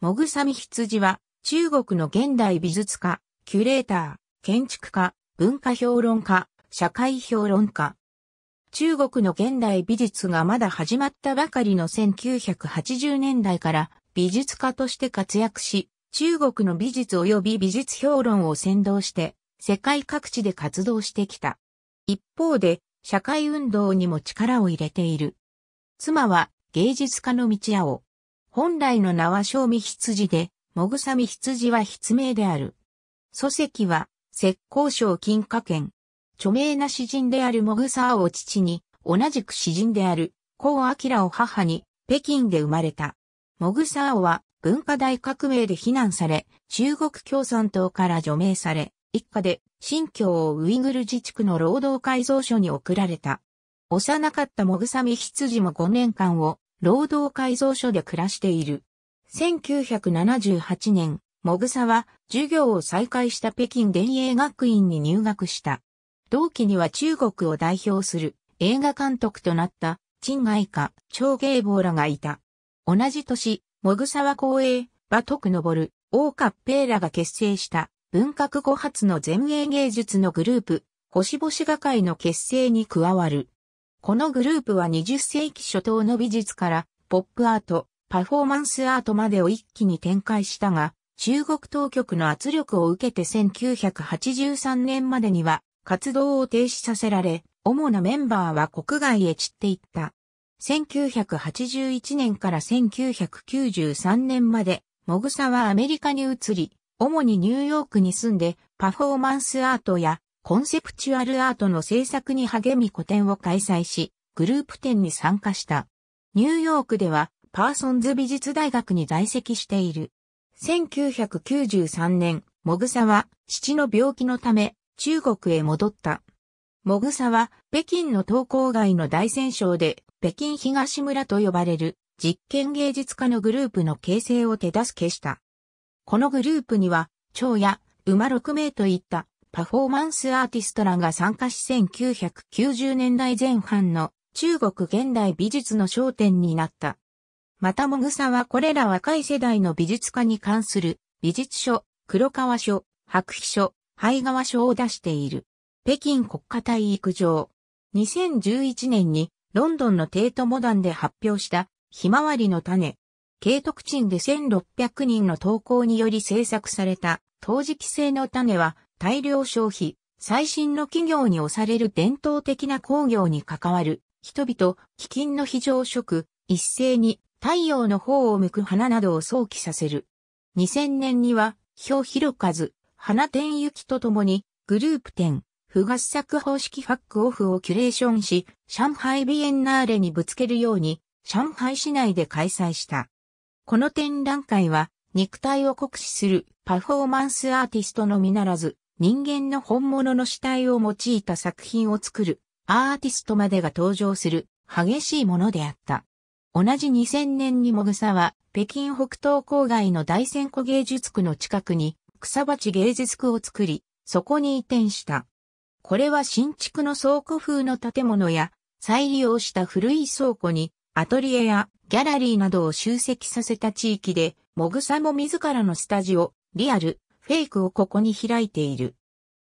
もぐさみ羊は、中国の現代美術家、キュレーター、建築家、文化評論家、社会評論家。中国の現代美術がまだ始まったばかりの1980年代から美術家として活躍し、中国の美術及び美術評論を先導して世界各地で活動してきた。一方で社会運動にも力を入れている。妻は芸術家の道青。本来の名は正味羊で、もぐさみ羊は筆名である。祖籍は、浙江省金華県。著名な詩人であるもぐさを父に、同じく詩人である、江明を母に、北京で生まれた。もぐさおは、文化大革命で非難され、中国共産党から除名され、一家で新疆ウイグル自治区の労働改造所に送られた。幼かったもぐさみ羊も5年間を労働改造所で暮らしている。1978年、モグサは授業を再開した北京電影学院に入学した。同期には中国を代表する映画監督となった陳外華、長芸坊らがいた。同じ年、モグサは光栄、馬徳昇、ーカッペーらが結成した文革後発の前衛芸術のグループ、星々画会の結成に加わる。このグループは20世紀初頭の美術からポップアート、パフォーマンスアートまでを一気に展開したが、中国当局の圧力を受けて1983年までには活動を停止させられ、主なメンバーは国外へ散っていった。1981年から1993年まで、モグサはアメリカに移り、主にニューヨークに住んで、パフォーマンスアートやコンセプチュアルアートの制作に励み個展を開催し、グループ展に参加した。ニューヨークでは、パーソンズ美術大学に在籍している。1993年、もぐさは父の病気のため中国へ戻った。もぐさは北京の東郊外の大戦省で北京東村と呼ばれる実験芸術家のグループの形成を手助けした。このグループには、蝶や馬6名といったパフォーマンスアーティストらが参加し1990年代前半の中国現代美術の焦点になった。またもぐさはこれら若い世代の美術家に関する美術書、黒川書、白皮書、灰川書を出している。北京国家体育場。2011年にロンドンのテートモダンで発表したひまわりの種。慶徳鎮で1600人の投稿により制作された陶磁器製の種は大量消費、最新の企業に押される伝統的な工業に関わる人々、基金の非常食、一斉に太陽の方を向く花などを想起させる。2000年には、表広ず、花天行きとともに、グループ展、不合作方式ファックオフをキュレーションし、上海ビエンナーレにぶつけるように、上海市内で開催した。この展覧会は、肉体を酷使するパフォーマンスアーティストのみならず、人間の本物の死体を用いた作品を作るアーティストまでが登場する激しいものであった。同じ2000年にもぐさは北京北東郊外の大仙古芸術区の近くに草鉢芸術区を作り、そこに移転した。これは新築の倉庫風の建物や再利用した古い倉庫にアトリエやギャラリーなどを集積させた地域で、もぐさも自らのスタジオ、リアル、フェイクをここに開いている。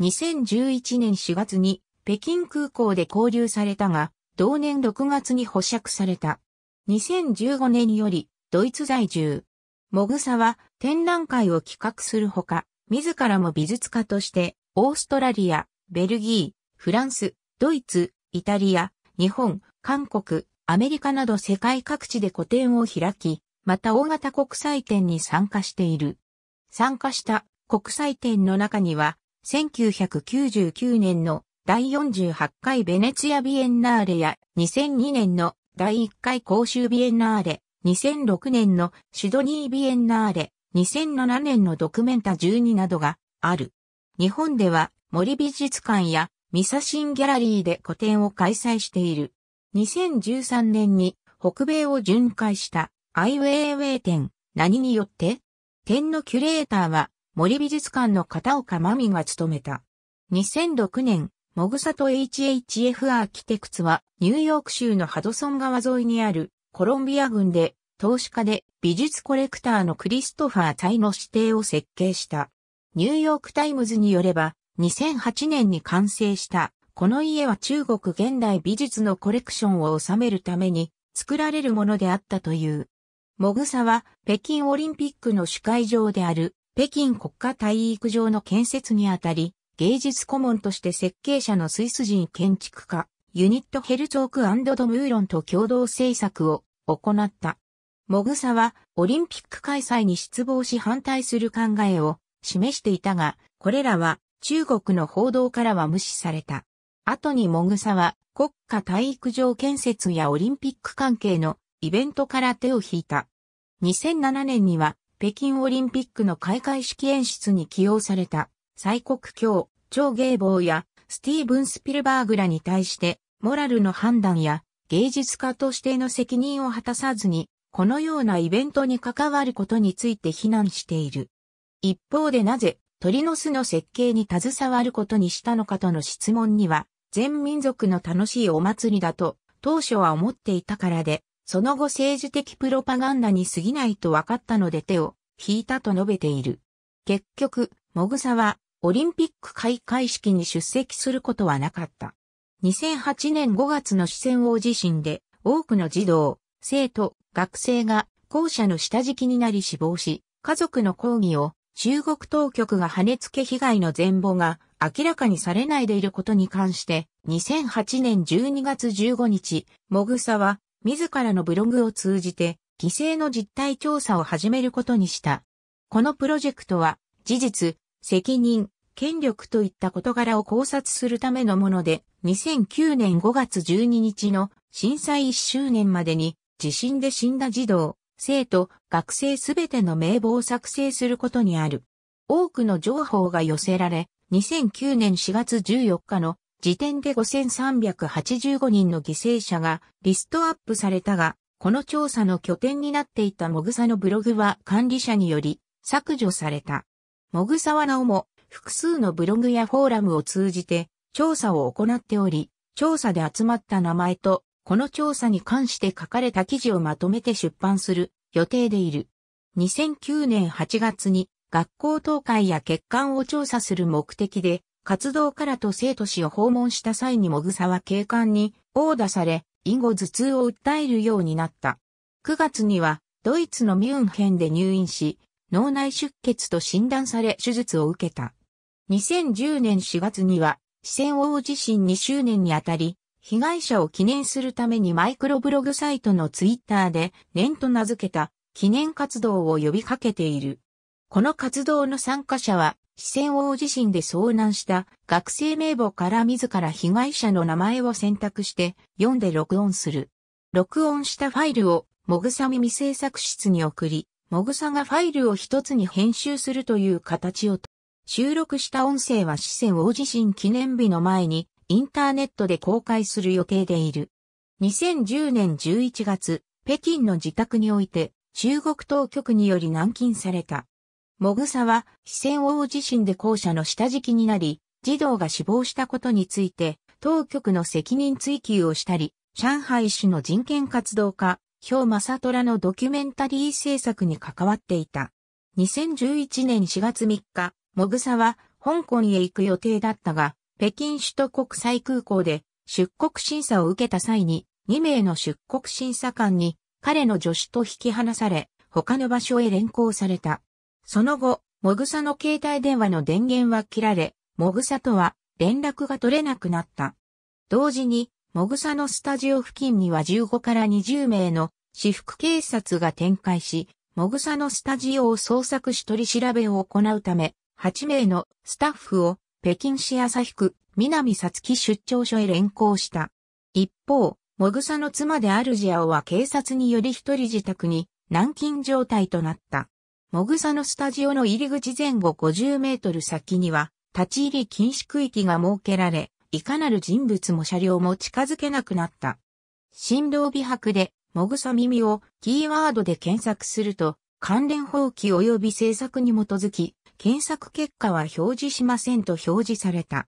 2011年4月に北京空港で交流されたが、同年6月に保釈された。2015年よりドイツ在住。モグサは展覧会を企画するほか、自らも美術家としてオーストラリア、ベルギー、フランス、ドイツ、イタリア、日本、韓国、アメリカなど世界各地で個展を開き、また大型国際展に参加している。参加した国際展の中には、1999年の第48回ベネツィアビエンナーレや2002年の第1回公衆ビエンナーレ、2006年のシドニービエンナーレ、2007年のドクメンタ12などがある。日本では森美術館やミサシンギャラリーで個展を開催している。2013年に北米を巡回したアイウェイウェイ展何によって展のキュレーターは森美術館の片岡真美が務めた。2006年、モグサと HHF アーキテクツはニューヨーク州のハドソン川沿いにあるコロンビア郡で投資家で美術コレクターのクリストファー・タイの指定を設計した。ニューヨークタイムズによれば2008年に完成したこの家は中国現代美術のコレクションを収めるために作られるものであったという。モグサは北京オリンピックの主会場である北京国家体育場の建設にあたり、芸術顧問として設計者のスイス人建築家、ユニットヘルツォークドムーロンと共同制作を行った。モグサはオリンピック開催に失望し反対する考えを示していたが、これらは中国の報道からは無視された。後にモグサは国家体育場建設やオリンピック関係のイベントから手を引いた。2007年には北京オリンピックの開会式演出に起用された、蔡国強、張芸坊や、スティーブン・スピルバーグらに対して、モラルの判断や芸術家としての責任を果たさずに、このようなイベントに関わることについて非難している。一方でなぜ、鳥の巣の設計に携わることにしたのかとの質問には、全民族の楽しいお祭りだと、当初は思っていたからで、その後政治的プロパガンダに過ぎないと分かったので手を引いたと述べている。結局、モグサはオリンピック開会式に出席することはなかった。2008年5月の四川王地震で多くの児童、生徒、学生が校舎の下敷きになり死亡し、家族の抗議を中国当局が跳ね付け被害の全貌が明らかにされないでいることに関して、2008年12月15日、モグサは自らのブログを通じて、犠牲の実態調査を始めることにした。このプロジェクトは、事実、責任、権力といった事柄を考察するためのもので、2009年5月12日の震災1周年までに、地震で死んだ児童、生徒、学生すべての名簿を作成することにある。多くの情報が寄せられ、2009年4月14日の時点で5385人の犠牲者がリストアップされたが、この調査の拠点になっていたモグサのブログは管理者により削除された。モグサはなおも複数のブログやフォーラムを通じて調査を行っており、調査で集まった名前と、この調査に関して書かれた記事をまとめて出版する予定でいる。2009年8月に学校倒壊や欠陥を調査する目的で活動からと生徒氏を訪問した際にもぐさは警官に殴打され、以後頭痛を訴えるようになった。9月にはドイツのミュンヘンで入院し、脳内出血と診断され手術を受けた。2010年4月には四川王地震2周年にあたり、被害者を記念するためにマイクロブログサイトのツイッターで、年と名付けた記念活動を呼びかけている。この活動の参加者は、四川大地震で遭難した学生名簿から自ら被害者の名前を選択して読んで録音する。録音したファイルをもぐさ耳制作室に送り、もぐさがファイルを一つに編集するという形を収録した音声は四川大地震記念日の前にインターネットで公開する予定でいる。2010年11月、北京の自宅において中国当局により軟禁された。もぐさは、非戦王地震で校舎の下敷きになり、児童が死亡したことについて、当局の責任追及をしたり、上海市の人権活動家、氷正虎のドキュメンタリー制作に関わっていた。2011年4月3日、もぐさは、香港へ行く予定だったが、北京首都国際空港で、出国審査を受けた際に、2名の出国審査官に、彼の助手と引き離され、他の場所へ連行された。その後、もぐさの携帯電話の電源は切られ、もぐさとは連絡が取れなくなった。同時に、もぐさのスタジオ付近には15から20名の私服警察が展開し、もぐさのスタジオを捜索し取り調べを行うため、8名のスタッフを北京市日区南さつき出張所へ連行した。一方、もぐさの妻であるジアオは警察により一人自宅に軟禁状態となった。モグサのスタジオの入り口前後50メートル先には、立ち入り禁止区域が設けられ、いかなる人物も車両も近づけなくなった。振動美白で、モグサ耳をキーワードで検索すると、関連放棄及び政策に基づき、検索結果は表示しませんと表示された。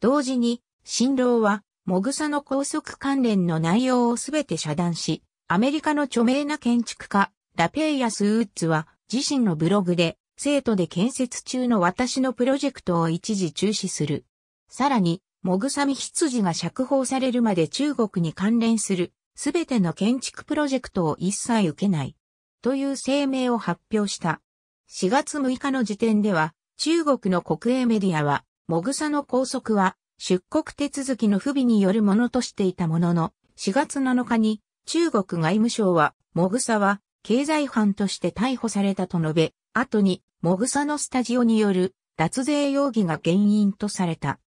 同時に、新郎は、モグサの高速関連の内容をすべて遮断し、アメリカの著名な建築家、ラペイアス・ウッズは、自身のブログで、生徒で建設中の私のプロジェクトを一時中止する。さらに、もぐさみ羊が釈放されるまで中国に関連する、すべての建築プロジェクトを一切受けない。という声明を発表した。4月6日の時点では、中国の国営メディアは、もぐさの拘束は、出国手続きの不備によるものとしていたものの、4月7日に、中国外務省は、もぐさは、経済犯として逮捕されたと述べ、後に、モグサのスタジオによる脱税容疑が原因とされた。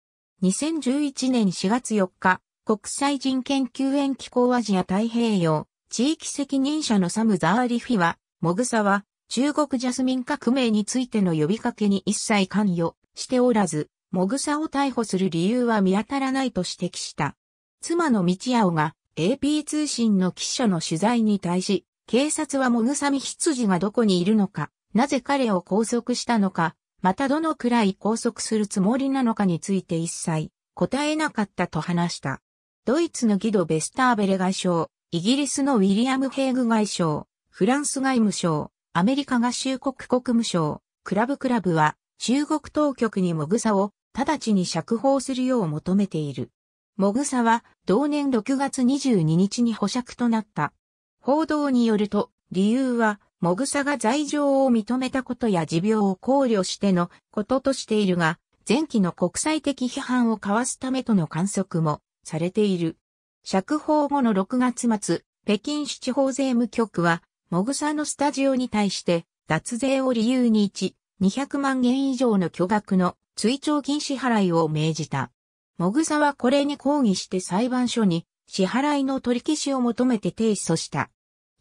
2011年4月4日、国際人権救援機構アジア太平洋地域責任者のサム・ザーリフィは、モグサは中国ジャスミン革命についての呼びかけに一切関与しておらず、モグサを逮捕する理由は見当たらないと指摘した。妻の道青が AP 通信の記者の取材に対し、警察はモグサミ羊がどこにいるのか、なぜ彼を拘束したのか、またどのくらい拘束するつもりなのかについて一切答えなかったと話した。ドイツのギド・ベスターベレ外相、イギリスのウィリアム・ヘーグ外相、フランス外務省、アメリカ合衆国国務省、クラブクラブは中国当局にモグサを直ちに釈放するよう求めている。モグサは同年6月22日に保釈となった。報道によると、理由は、もぐさが罪状を認めたことや持病を考慮してのこととしているが、前期の国際的批判をかわすためとの観測もされている。釈放後の6月末、北京市地方税務局は、もぐさのスタジオに対して、脱税を理由に1、200万円以上の巨額の追徴金支払いを命じた。もぐさはこれに抗議して裁判所に支払いの取り消しを求めて提訴した。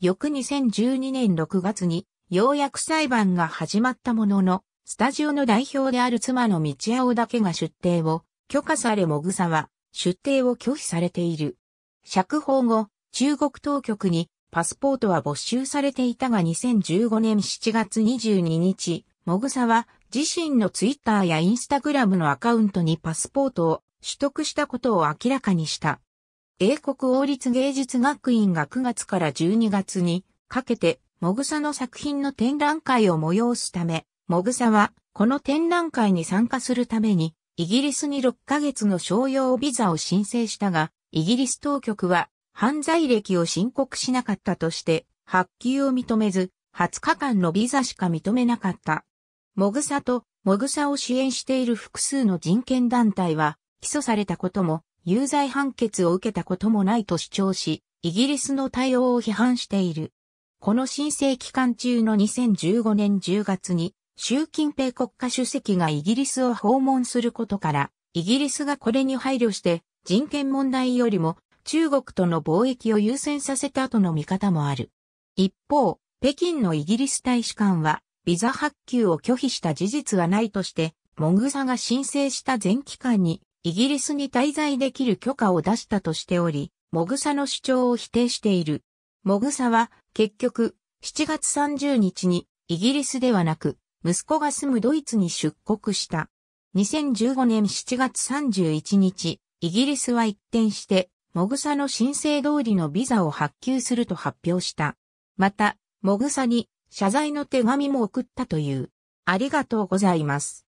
翌2012年6月に、ようやく裁判が始まったものの、スタジオの代表である妻の道青だけが出廷を許可されもぐさは出廷を拒否されている。釈放後、中国当局にパスポートは没収されていたが2015年7月22日、もぐさは自身のツイッターやインスタグラムのアカウントにパスポートを取得したことを明らかにした。英国王立芸術学院が9月から12月にかけて、もぐさの作品の展覧会を催すため、もぐさは、この展覧会に参加するために、イギリスに6ヶ月の商用ビザを申請したが、イギリス当局は、犯罪歴を申告しなかったとして、発給を認めず、20日間のビザしか認めなかった。もぐさと、もぐさを支援している複数の人権団体は、起訴されたことも、有罪判決を受けたこともないと主張し、イギリスの対応を批判している。この申請期間中の2015年10月に、習近平国家主席がイギリスを訪問することから、イギリスがこれに配慮して、人権問題よりも中国との貿易を優先させた後の見方もある。一方、北京のイギリス大使館は、ビザ発給を拒否した事実はないとして、モグサが申請した全期間にイギリスに滞在できる許可を出したとしており、モグサの主張を否定している。モグサは結局7月30日にイギリスではなく息子が住むドイツに出国した。2015年7月31日、イギリスは一転してモグサの申請通りのビザを発給すると発表した。また、モグサに謝罪の手紙も送ったという。ありがとうございます。